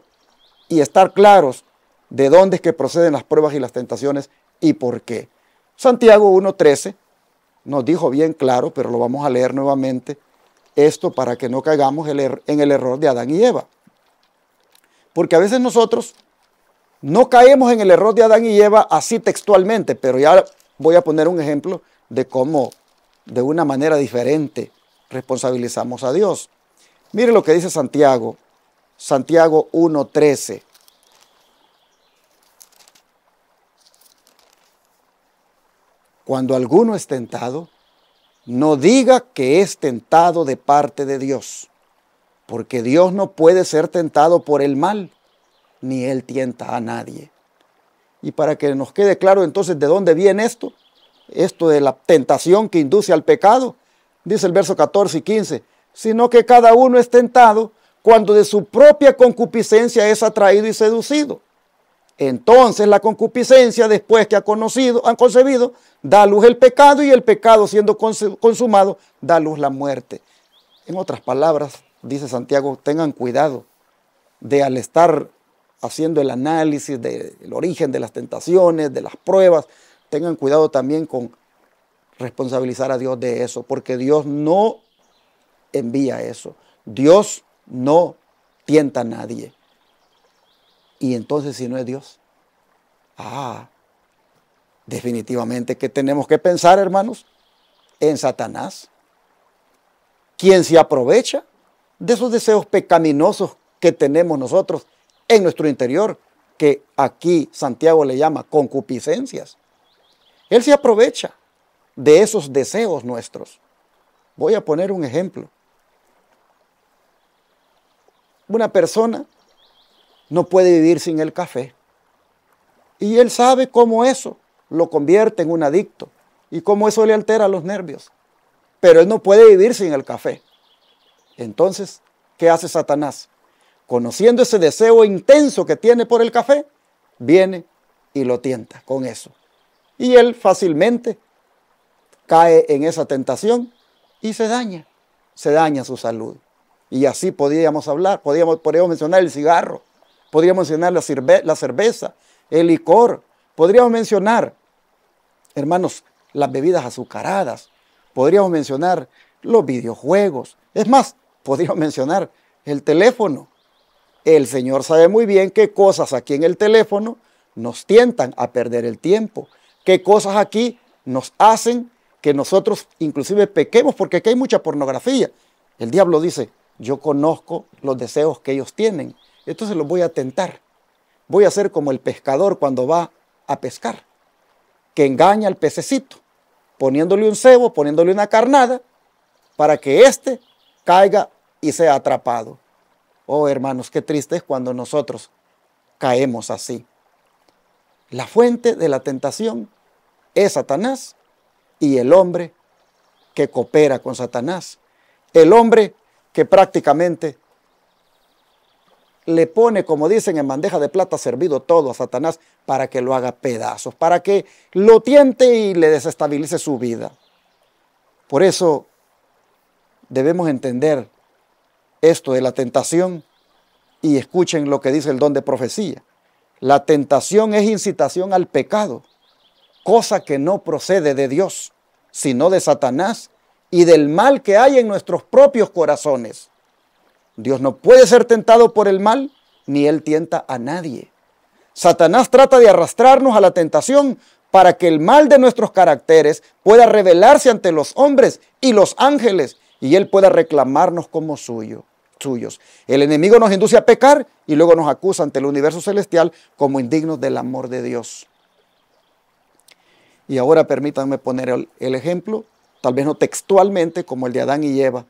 y estar claros de dónde es que proceden las pruebas y las tentaciones y por qué. Santiago 1.13 nos dijo bien claro, pero lo vamos a leer nuevamente, esto para que no caigamos er-, en el error de Adán y Eva. Porque a veces nosotros no caemos en el error de Adán y Eva así textualmente, pero ya voy a poner un ejemplo de cómo de una manera diferente responsabilizamos a Dios. Mire lo que dice Santiago Santiago 1.13. Cuando alguno es tentado, no diga que es tentado de parte de Dios, porque Dios no puede ser tentado por el mal, ni Él tienta a nadie. Y para que nos quede claro entonces de dónde viene esto, esto de la tentación que induce al pecado, dice el verso 14 y 15, sino que cada uno es tentado cuando de su propia concupiscencia es atraído y seducido. Entonces la concupiscencia, después que ha conocido, han concebido, da luz el pecado y el pecado siendo consumado, da a luz la muerte. En otras palabras, dice Santiago, tengan cuidado de al estar haciendo el análisis del origen de las tentaciones, de las pruebas, tengan cuidado también con responsabilizar a Dios de eso, porque Dios no envía eso. Dios no tienta a nadie. Y entonces si no es Dios. Ah, definitivamente que tenemos que pensar, hermanos, en Satanás, quien se aprovecha de esos deseos pecaminosos que tenemos nosotros en nuestro interior, que aquí Santiago le llama concupiscencias. Él se aprovecha de esos deseos nuestros. Voy a poner un ejemplo. Una persona no puede vivir sin el café. Y él sabe cómo eso lo convierte en un adicto y cómo eso le altera los nervios. Pero él no puede vivir sin el café. Entonces, ¿qué hace Satanás? Conociendo ese deseo intenso que tiene por el café, viene y lo tienta con eso. Y él fácilmente cae en esa tentación y se daña, se daña su salud. Y así podríamos hablar, podríamos mencionar el cigarro, podríamos mencionar la, la cerveza, el licor, podríamos mencionar, hermanos, las bebidas azucaradas, podríamos mencionar los videojuegos, es más, podríamos mencionar el teléfono. El Señor sabe muy bien qué cosas aquí en el teléfono nos tientan a perder el tiempo, qué cosas aquí nos hacen que nosotros inclusive pequemos, porque aquí hay mucha pornografía. El diablo dice, yo conozco los deseos que ellos tienen, entonces los voy a tentar. Voy a ser como el pescador cuando va a pescar, que engaña al pececito, poniéndole un cebo, poniéndole una carnada, para que éste caiga y sea atrapado. Oh hermanos, qué triste es cuando nosotros caemos así. La fuente de la tentación es Satanás y el hombre que coopera con Satanás. El hombre que prácticamente le pone, como dicen, en bandeja de plata servido todo a Satanás para que lo haga pedazos, para que lo tiente y le desestabilice su vida. Por eso debemos entender esto de la tentación y escuchen lo que dice el don de profecía. La tentación es incitación al pecado, cosa que no procede de Dios, sino de Satanás, y del mal que hay en nuestros propios corazones. Dios no puede ser tentado por el mal, ni Él tienta a nadie. Satanás trata de arrastrarnos a la tentación para que el mal de nuestros caracteres pueda revelarse ante los hombres y los ángeles y Él pueda reclamarnos como suyo, suyos. El enemigo nos induce a pecar y luego nos acusa ante el universo celestial como indignos del amor de Dios. Y ahora permítanme poner el ejemplo tal vez no textualmente como el de Adán y Eva,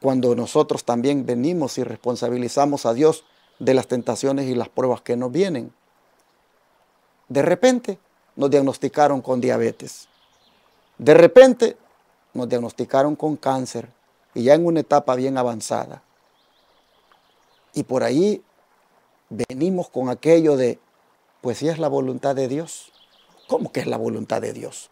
cuando nosotros también venimos y responsabilizamos a Dios de las tentaciones y las pruebas que nos vienen. De repente nos diagnosticaron con diabetes. De repente nos diagnosticaron con cáncer y ya en una etapa bien avanzada. Y por ahí venimos con aquello de, pues si es la voluntad de Dios, ¿cómo que es la voluntad de Dios?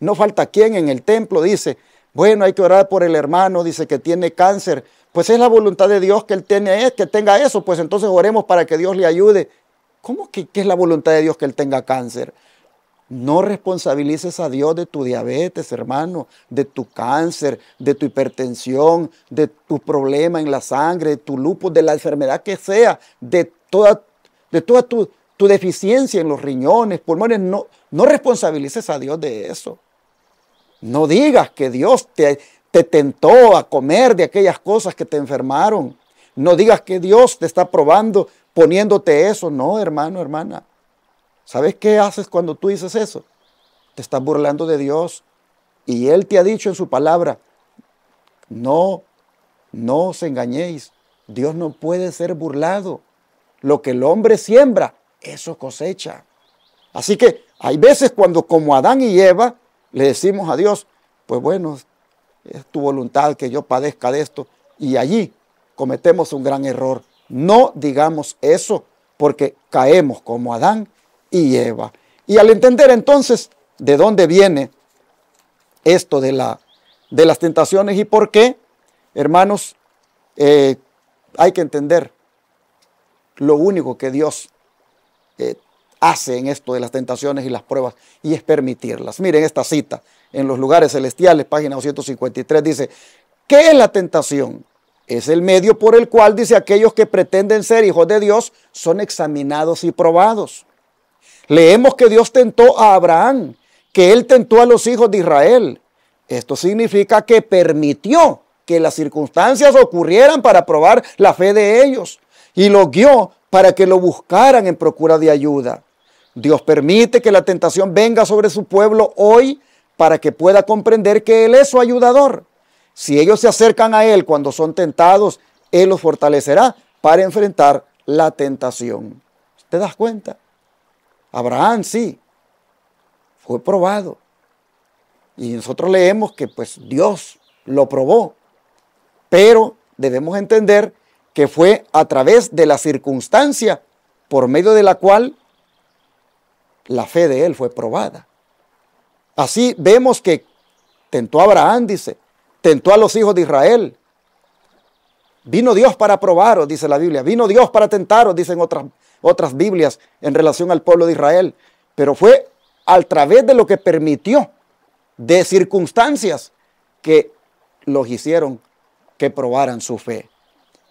No falta quien en el templo dice, bueno, hay que orar por el hermano, dice que tiene cáncer. Pues es la voluntad de Dios que él eh, que tenga eso, pues entonces oremos para que Dios le ayude. ¿Cómo que, es la voluntad de Dios que él tenga cáncer? No responsabilices a Dios de tu diabetes, hermano, de tu cáncer, de tu hipertensión, de tu problema en la sangre, de tu lupus, de la enfermedad que sea, de toda, de toda tu, tu, deficiencia en los riñones, pulmones. No, no responsabilices a Dios de eso. No digas que Dios te, te tentó a comer de aquellas cosas que te enfermaron. No digas que Dios te está probando poniéndote eso. No, hermano, hermana. ¿Sabes qué haces cuando tú dices eso? Te estás burlando de Dios. Y Él te ha dicho en su palabra, no, no os engañéis. Dios no puede ser burlado. Lo que el hombre siembra, eso cosecha. Así que hay veces cuando como Adán y Eva, le decimos a Dios, pues bueno, es tu voluntad que yo padezca de esto. Y allí cometemos un gran error. No digamos eso porque caemos como Adán y Eva. Y al entender entonces de dónde viene esto de, la, de las tentaciones y por qué, hermanos, eh, hay que entender lo único que Dios eh, hacen esto de las tentaciones y las pruebas y es permitirlas. Miren esta cita en los lugares celestiales, página 253, dice, ¿qué es la tentación? Es el medio por el cual, dice, aquellos que pretenden ser hijos de Dios son examinados y probados. Leemos que Dios tentó a Abraham, que él tentó a los hijos de Israel. Esto significa que permitió que las circunstancias ocurrieran para probar la fe de ellos y los guió para que lo buscaran en procura de ayuda. Dios permite que la tentación venga sobre su pueblo hoy para que pueda comprender que Él es su ayudador. Si ellos se acercan a Él cuando son tentados, Él los fortalecerá para enfrentar la tentación. ¿Te das cuenta? Abraham sí, fue probado. Y nosotros leemos que pues Dios lo probó. Pero debemos entender que fue a través de la circunstancia por medio de la cual la fe de él fue probada. Así vemos que tentó a Abraham, dice, tentó a los hijos de Israel. Vino Dios para probaros, dice la Biblia. Vino Dios para tentaros, dicen otras, otras Biblias en relación al pueblo de Israel. Pero fue a través de lo que permitió, de circunstancias que los hicieron que probaran su fe.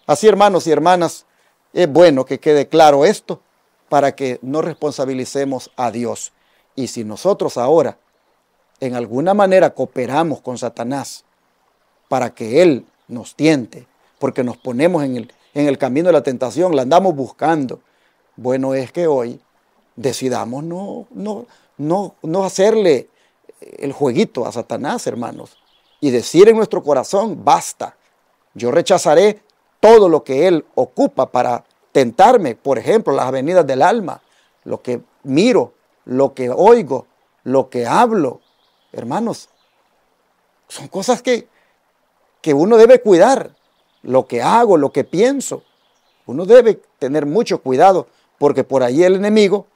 Así, hermanos y hermanas, es bueno que quede claro esto para que no responsabilicemos a Dios. Y si nosotros ahora, en alguna manera, cooperamos con Satanás para que Él nos tiente, porque nos ponemos en el, en el camino de la tentación, la andamos buscando, bueno es que hoy decidamos no, no, no, no hacerle el jueguito a Satanás, hermanos, y decir en nuestro corazón, basta, yo rechazaré todo lo que Él ocupa para tentarme, por ejemplo, las avenidas del alma, lo que miro, lo que oigo, lo que hablo. Hermanos, son cosas que, que uno debe cuidar, lo que hago, lo que pienso. Uno debe tener mucho cuidado porque por ahí el enemigo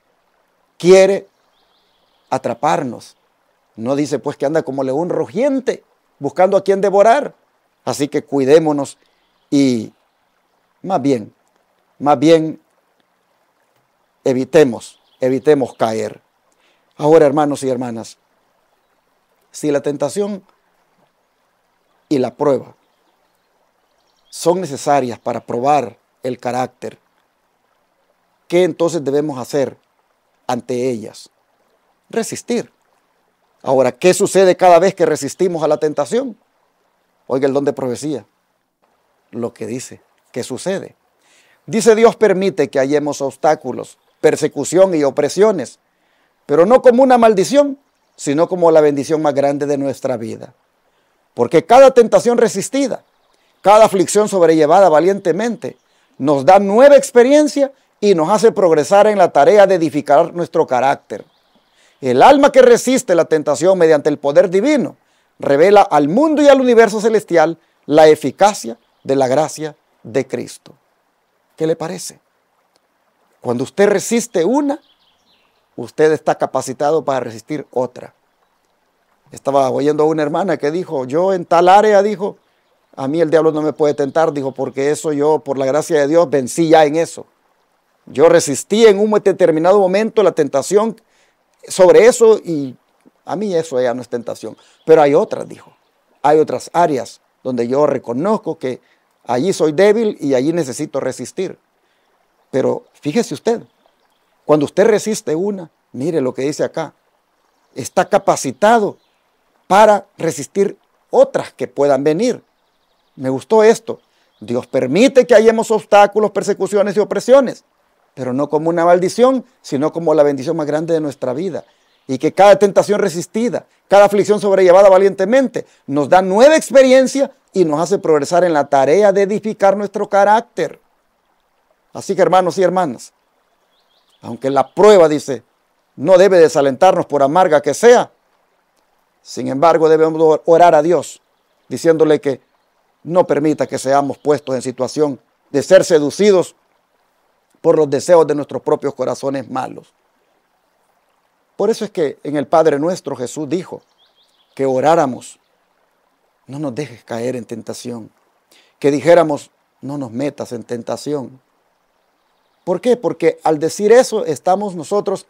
quiere atraparnos. No dice pues que anda como león rugiente buscando a quien devorar. Así que cuidémonos y más bien más bien, evitemos, evitemos caer. Ahora, hermanos y hermanas, si la tentación y la prueba son necesarias para probar el carácter, ¿qué entonces debemos hacer ante ellas? Resistir. Ahora, ¿qué sucede cada vez que resistimos a la tentación? Oiga el don de profecía. Lo que dice, ¿qué sucede? Dice Dios permite que hallemos obstáculos, persecución y opresiones, pero no como una maldición, sino como la bendición más grande de nuestra vida. Porque cada tentación resistida, cada aflicción sobrellevada valientemente, nos da nueva experiencia y nos hace progresar en la tarea de edificar nuestro carácter. El alma que resiste la tentación mediante el poder divino revela al mundo y al universo celestial la eficacia de la gracia de Cristo. ¿Qué le parece? Cuando usted resiste una, usted está capacitado para resistir otra. Estaba oyendo a una hermana que dijo, yo en tal área, dijo, a mí el diablo no me puede tentar, dijo, porque eso yo, por la gracia de Dios, vencí ya en eso. Yo resistí en un determinado momento la tentación sobre eso y a mí eso ya no es tentación. Pero hay otras, dijo. Hay otras áreas donde yo reconozco que allí soy débil y allí necesito resistir. Pero fíjese usted, cuando usted resiste una, mire lo que dice acá, está capacitado para resistir otras que puedan venir. Me gustó esto. Dios permite que hayamos obstáculos, persecuciones y opresiones, pero no como una maldición, sino como la bendición más grande de nuestra vida. Y que cada tentación resistida, cada aflicción sobrellevada valientemente, nos da nueva experiencia y nos hace progresar en la tarea de edificar nuestro carácter. Así que hermanos y hermanas, aunque la prueba dice, no debe desalentarnos por amarga que sea, sin embargo debemos orar a Dios, diciéndole que no permita que seamos puestos en situación de ser seducidos por los deseos de nuestros propios corazones malos. Por eso es que en el Padre nuestro Jesús dijo que oráramos no nos dejes caer en tentación. Que dijéramos, no nos metas en tentación. ¿Por qué? Porque al decir eso estamos nosotros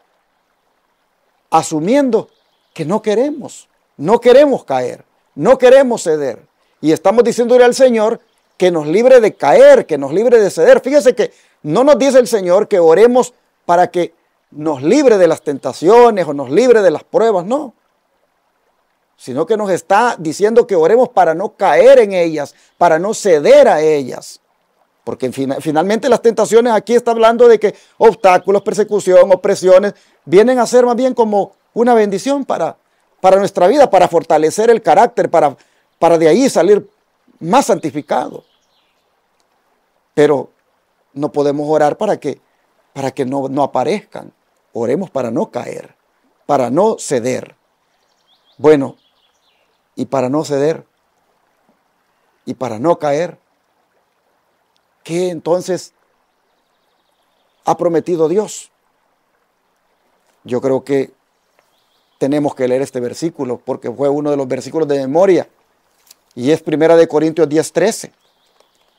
asumiendo que no queremos, no queremos caer, no queremos ceder. Y estamos diciéndole al Señor que nos libre de caer, que nos libre de ceder. Fíjese que no nos dice el Señor que oremos para que nos libre de las tentaciones o nos libre de las pruebas, no sino que nos está diciendo que oremos para no caer en ellas, para no ceder a ellas. Porque finalmente las tentaciones aquí está hablando de que obstáculos, persecución, opresiones, vienen a ser más bien como una bendición para, para nuestra vida, para fortalecer el carácter, para, para de ahí salir más santificado. Pero no podemos orar para que, para que no, no aparezcan. Oremos para no caer, para no ceder. Bueno, y para no ceder y para no caer. ¿Qué entonces ha prometido Dios? Yo creo que tenemos que leer este versículo porque fue uno de los versículos de memoria y es primera de Corintios 10:13.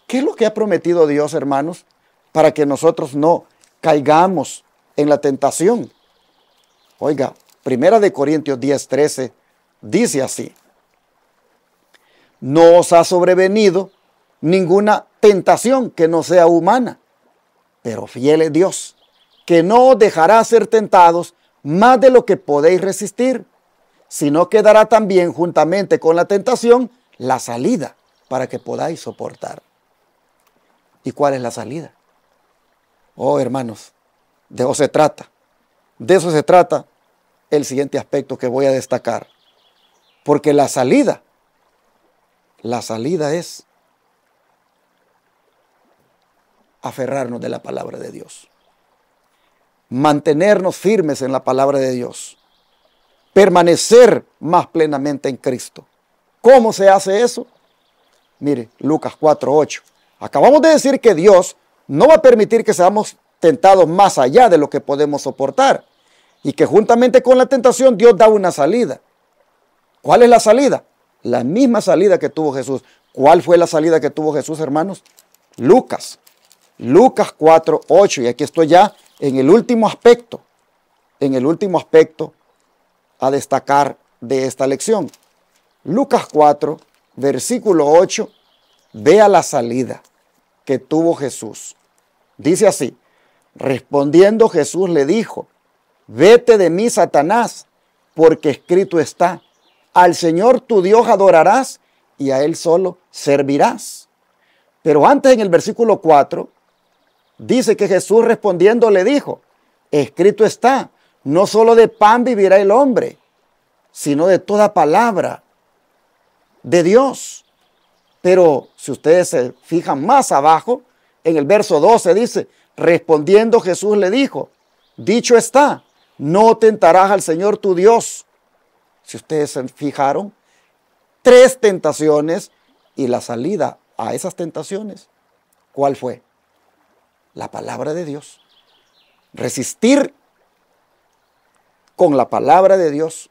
¿Qué es lo que ha prometido Dios, hermanos, para que nosotros no caigamos en la tentación? Oiga, primera de Corintios 10:13 dice así: no os ha sobrevenido ninguna tentación que no sea humana, pero fiel es Dios, que no os dejará ser tentados más de lo que podéis resistir, sino que dará también juntamente con la tentación la salida para que podáis soportar. ¿Y cuál es la salida? Oh, hermanos, de eso se trata. De eso se trata el siguiente aspecto que voy a destacar. Porque la salida la salida es aferrarnos de la palabra de Dios. Mantenernos firmes en la palabra de Dios. Permanecer más plenamente en Cristo. ¿Cómo se hace eso? Mire, Lucas 4:8. Acabamos de decir que Dios no va a permitir que seamos tentados más allá de lo que podemos soportar. Y que juntamente con la tentación Dios da una salida. ¿Cuál es la salida? la misma salida que tuvo Jesús. ¿Cuál fue la salida que tuvo Jesús, hermanos? Lucas. Lucas 4, 8. Y aquí estoy ya en el último aspecto, en el último aspecto a destacar de esta lección. Lucas 4, versículo 8, vea la salida que tuvo Jesús. Dice así, respondiendo Jesús le dijo, vete de mí, Satanás, porque escrito está, al Señor tu Dios adorarás y a Él solo servirás. Pero antes en el versículo 4 dice que Jesús respondiendo le dijo, escrito está, no solo de pan vivirá el hombre, sino de toda palabra de Dios. Pero si ustedes se fijan más abajo, en el verso 12 dice, respondiendo Jesús le dijo, dicho está, no tentarás al Señor tu Dios, si ustedes se fijaron, tres tentaciones y la salida a esas tentaciones, ¿cuál fue? La palabra de Dios. Resistir con la palabra de Dios.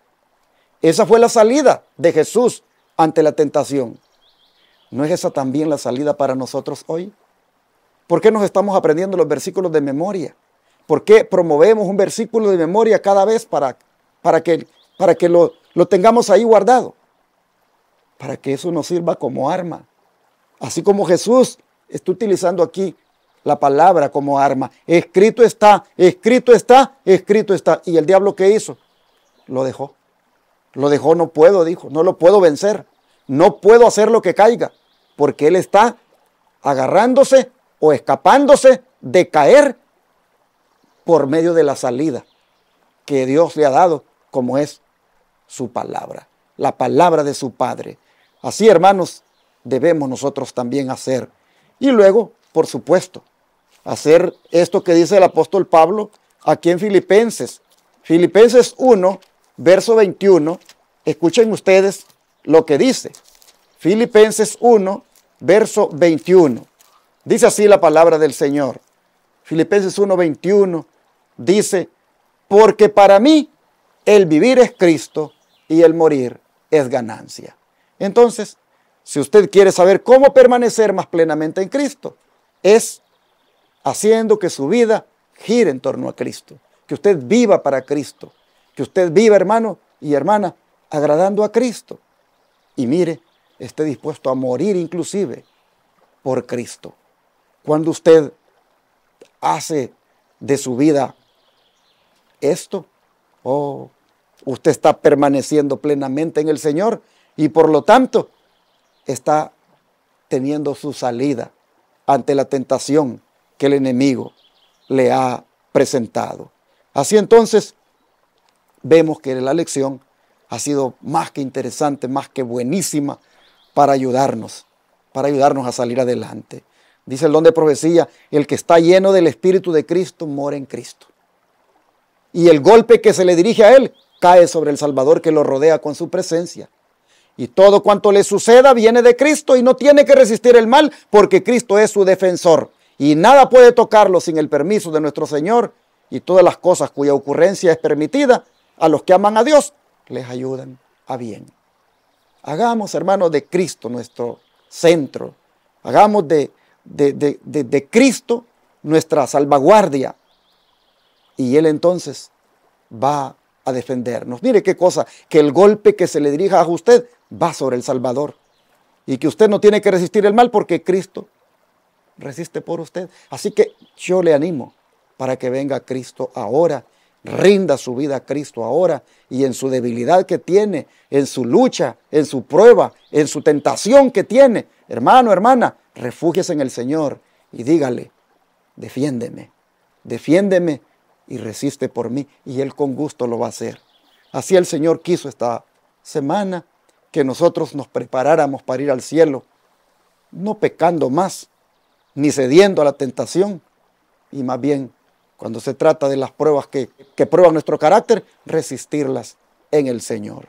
Esa fue la salida de Jesús ante la tentación. ¿No es esa también la salida para nosotros hoy? ¿Por qué nos estamos aprendiendo los versículos de memoria? ¿Por qué promovemos un versículo de memoria cada vez para, para que para que lo, tengamos ahí guardado, para que eso nos sirva como arma. Así como Jesús está utilizando aquí la palabra como arma. Escrito está, escrito está, escrito está. ¿Y el diablo qué hizo? Lo dejó. Lo dejó, no puedo, dijo, no lo puedo vencer. No puedo hacer lo que caiga, porque él está agarrándose o escapándose de caer por medio de la salida que Dios le ha dado, como es su palabra, la palabra de su Padre. Así, hermanos, debemos nosotros también hacer. Y luego, por supuesto, hacer esto que dice el apóstol Pablo aquí en Filipenses. Filipenses 1, verso 21. Escuchen ustedes lo que dice. Filipenses 1, verso 21. Dice así la palabra del Señor. Filipenses 1, 21. Dice, porque para mí el vivir es Cristo y el morir es ganancia. Entonces, si usted quiere saber cómo permanecer más plenamente en Cristo, es haciendo que su vida gire en torno a Cristo, que usted viva para Cristo, que usted viva, hermano y hermana, agradando a Cristo. Y mire, esté dispuesto a morir inclusive por Cristo. Cuando usted hace de su vida esto, Oh, usted está permaneciendo plenamente en el Señor y por lo tanto está teniendo su salida ante la tentación que el enemigo le ha presentado. Así entonces, vemos que la lección ha sido más que interesante, más que buenísima para ayudarnos, para ayudarnos a salir adelante. Dice el don de profecía, el que está lleno del Espíritu de Cristo mora en Cristo y el golpe que se le dirige a él cae sobre el Salvador que lo rodea con su presencia. Y todo cuanto le suceda viene de Cristo y no tiene que resistir el mal porque Cristo es su defensor. Y nada puede tocarlo sin el permiso de nuestro Señor. Y todas las cosas cuya ocurrencia es permitida a los que aman a Dios les ayudan a bien. Hagamos, hermanos, de Cristo nuestro centro. Hagamos de, de Cristo nuestra salvaguardia, y él entonces va a defendernos. Mire qué cosa, que el golpe que se le dirija a usted va sobre el Salvador. Y que usted no tiene que resistir el mal porque Cristo resiste por usted. Así que yo le animo para que venga Cristo ahora, rinda su vida a Cristo ahora y en su debilidad que tiene, en su lucha, en su prueba, en su tentación que tiene, hermano, hermana, refúgiese en el Señor y dígale, defiéndeme, defiéndeme y resiste por mí y Él con gusto lo va a hacer. Así el Señor quiso esta semana que nosotros nos preparáramos para ir al cielo, no pecando más, ni cediendo a la tentación, y más bien, cuando se trata de las pruebas que, que prueban nuestro carácter, resistirlas en el Señor.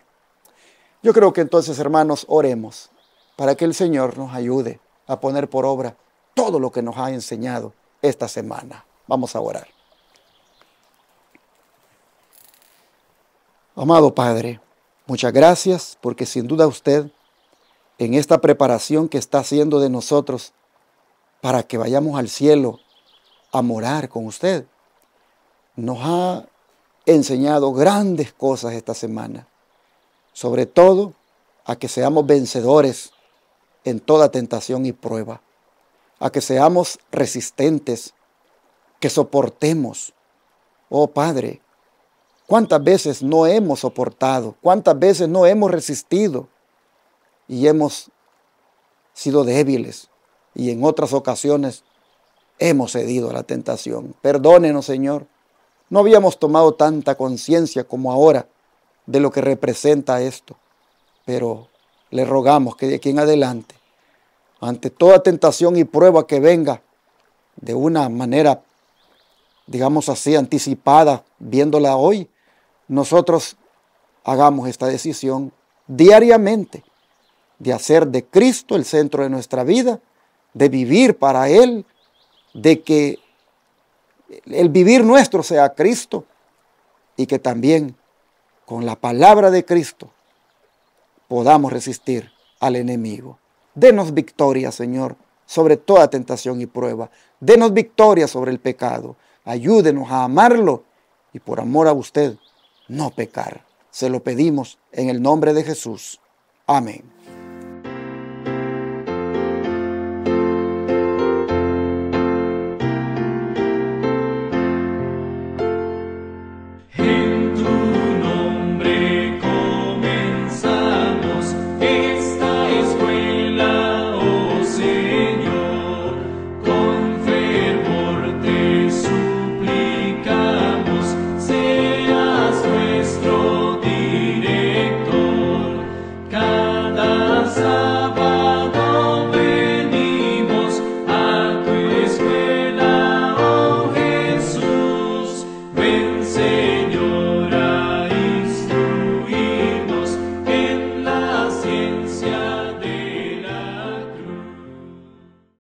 Yo creo que entonces, hermanos, oremos para que el Señor nos ayude a poner por obra todo lo que nos ha enseñado esta semana. Vamos a orar. Amado Padre, muchas gracias porque sin duda usted, en esta preparación que está haciendo de nosotros para que vayamos al cielo a morar con usted, nos ha enseñado grandes cosas esta semana, sobre todo a que seamos vencedores en toda tentación y prueba, a que seamos resistentes, que soportemos. Oh Padre, ¿Cuántas veces no hemos soportado? ¿Cuántas veces no hemos resistido? Y hemos sido débiles. Y en otras ocasiones hemos cedido a la tentación. Perdónenos, Señor. No habíamos tomado tanta conciencia como ahora de lo que representa esto. Pero le rogamos que de aquí en adelante, ante toda tentación y prueba que venga, de una manera, digamos así, anticipada, viéndola hoy, nosotros hagamos esta decisión diariamente de hacer de Cristo el centro de nuestra vida, de vivir para Él, de que el vivir nuestro sea Cristo y que también con la palabra de Cristo podamos resistir al enemigo. Denos victoria, Señor, sobre toda tentación y prueba. Denos victoria sobre el pecado. Ayúdenos a amarlo y por amor a usted no pecar. Se lo pedimos en el nombre de Jesús. Amén.